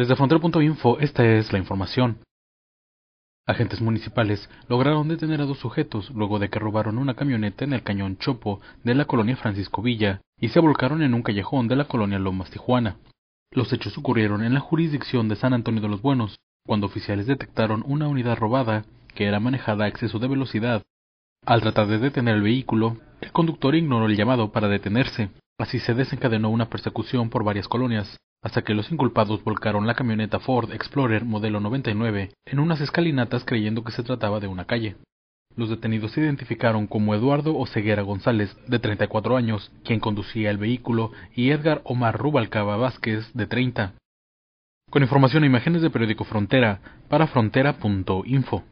Desde frontera.info esta es la información. Agentes municipales lograron detener a dos sujetos luego de que robaron una camioneta en el cañón Chopo de la colonia Francisco Villa y se volcaron en un callejón de la colonia Lomas Tijuana. Los hechos ocurrieron en la jurisdicción de San Antonio de los Buenos, cuando oficiales detectaron una unidad robada que era manejada a exceso de velocidad. Al tratar de detener el vehículo, el conductor ignoró el llamado para detenerse. Así se desencadenó una persecución por varias colonias, hasta que los inculpados volcaron la camioneta Ford Explorer modelo 99 en unas escalinatas creyendo que se trataba de una calle. Los detenidos se identificaron como Eduardo Oceguera González, de 34 años, quien conducía el vehículo, y Edgar Omar Rubalcaba Vázquez, de 30. Con información e imágenes de periódico Frontera, para frontera.info.